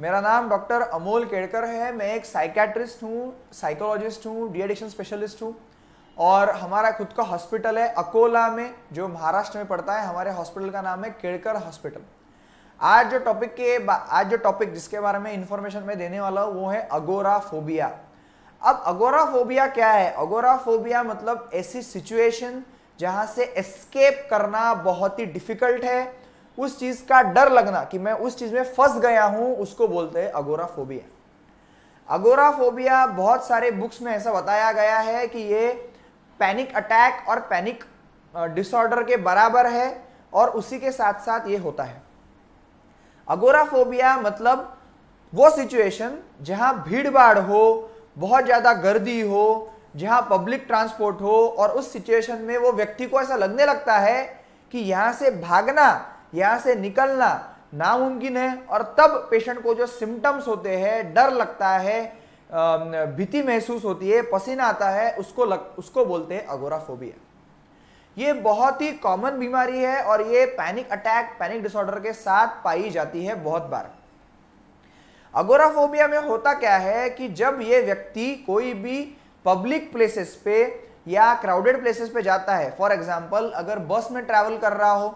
मेरा नाम डॉक्टर अमोल केड़कर है मैं एक साइकेट्रिस्ट हूँ साइकोलॉजिस्ट हूँ डी एडिक्शन स्पेशलिस्ट हूँ और हमारा खुद का हॉस्पिटल है अकोला में जो महाराष्ट्र में पड़ता है हमारे हॉस्पिटल का नाम है केड़कर हॉस्पिटल आज जो टॉपिक के आज जो टॉपिक जिसके बारे में इंफॉर्मेशन मैं देने वाला हूँ वो है अगोराफोबिया अब अगोराफोबिया क्या है अगोराफोबिया मतलब ऐसी सिचुएशन जहाँ से एस्केप करना बहुत ही डिफिकल्ट है उस चीज का डर लगना कि मैं उस चीज में फंस गया हूं उसको बोलते हैं अगोराफोबिया अगोराफोबिया बहुत सारे बुक्स में ऐसा बताया गया है कि ये पैनिक अटैक और पैनिक डिसऑर्डर के बराबर है और उसी के साथ साथ ये होता है अगोराफोबिया मतलब वो सिचुएशन जहां भीड़ भाड़ हो बहुत ज़्यादा गर्दी हो जहां पब्लिक ट्रांसपोर्ट हो और उस सिचुएशन में वो व्यक्ति को ऐसा लगने लगता है कि यहां से भागना यहाँ से निकलना नामुमकिन है और तब पेशेंट को जो सिम्टम्स होते हैं डर लगता है भीति महसूस होती है पसीना आता है उसको लग उसको बोलते हैं अगोराफोबिया ये बहुत ही कॉमन बीमारी है और ये पैनिक अटैक पैनिक डिसऑर्डर के साथ पाई जाती है बहुत बार अगोराफोबिया में होता क्या है कि जब ये व्यक्ति कोई भी पब्लिक प्लेसेस पे या क्राउडेड प्लेसेस पे जाता है फॉर एग्जाम्पल अगर बस में ट्रैवल कर रहा हो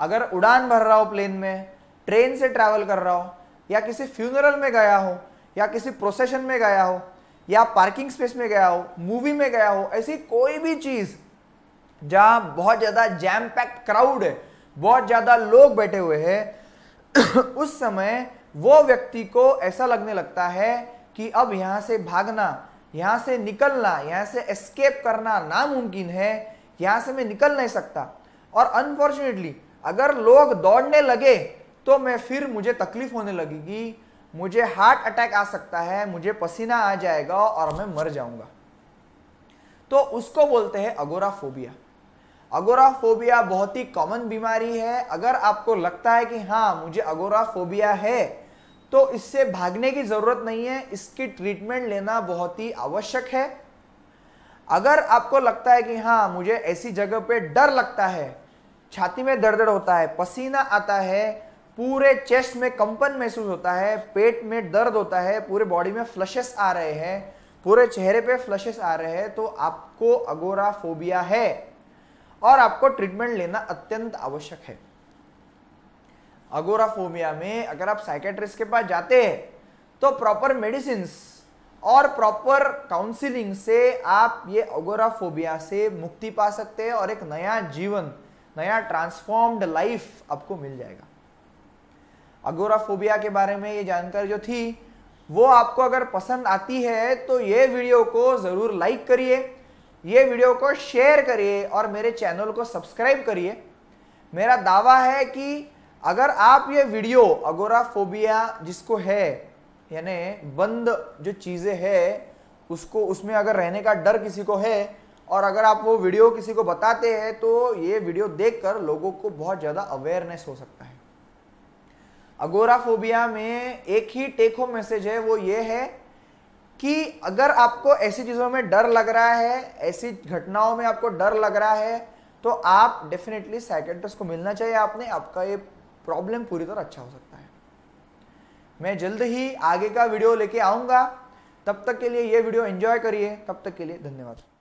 अगर उड़ान भर रहा हो प्लेन में ट्रेन से ट्रैवल कर रहा हो या किसी फ्यूनरल में गया हो या किसी प्रोसेशन में गया हो या पार्किंग स्पेस में गया हो मूवी में गया हो ऐसी कोई भी चीज़ जहां बहुत ज़्यादा जैम पैक्ड क्राउड है बहुत ज़्यादा लोग बैठे हुए हैं उस समय वो व्यक्ति को ऐसा लगने लगता है कि अब यहाँ से भागना यहाँ से निकलना यहाँ से एस्केप करना नामुमकिन है यहां से मैं निकल नहीं सकता और अनफॉर्चुनेटली अगर लोग दौड़ने लगे तो मैं फिर मुझे तकलीफ होने लगेगी मुझे हार्ट अटैक आ सकता है मुझे पसीना आ जाएगा और मैं मर जाऊंगा तो उसको बोलते हैं अगोराफोबिया अगोराफोबिया बहुत ही कॉमन बीमारी है अगर आपको लगता है कि हाँ मुझे अगोराफोबिया है तो इससे भागने की ज़रूरत नहीं है इसकी ट्रीटमेंट लेना बहुत ही आवश्यक है अगर आपको लगता है कि हाँ मुझे ऐसी जगह पे डर लगता है छाती में दर्द होता है पसीना आता है पूरे चेस्ट में कंपन महसूस होता है पेट में दर्द होता है पूरे बॉडी में फ्लशेस आ रहे हैं पूरे चेहरे पे फ्लशेस आ रहे हैं तो आपको अगोराफोबिया है और आपको ट्रीटमेंट लेना अत्यंत आवश्यक है अगोराफोबिया में अगर आप साइकेट्रिस्ट के पास जाते हैं तो प्रॉपर मेडिसिन और प्रॉपर काउंसिलिंग से आप ये अगोराफोबिया से मुक्ति पा सकते हैं और एक नया जीवन नया ट्रांसफॉर्म्ड लाइफ आपको मिल जाएगा अगोराफोबिया के बारे में ये जानकारी जो थी वो आपको अगर पसंद आती है तो ये वीडियो को ज़रूर लाइक करिए ये वीडियो को शेयर करिए और मेरे चैनल को सब्सक्राइब करिए मेरा दावा है कि अगर आप ये वीडियो अगोराफोबिया जिसको है यानी बंद जो चीज़ें है उसको उसमें अगर रहने का डर किसी को है और अगर आप वो वीडियो किसी को बताते हैं तो ये वीडियो देखकर लोगों को बहुत ज़्यादा अवेयरनेस हो सकता है अगोराफोबिया में एक ही टेक होम मैसेज है वो ये है कि अगर आपको ऐसी चीज़ों में डर लग रहा है ऐसी घटनाओं में आपको डर लग रहा है तो आप डेफिनेटली साइकेट्रिस्ट को मिलना चाहिए आपने आपका ये प्रॉब्लम पूरी तरह अच्छा हो सकता है मैं जल्द ही आगे का वीडियो लेके आऊंगा तब तक के लिए ये वीडियो एंजॉय करिए तब तक के लिए धन्यवाद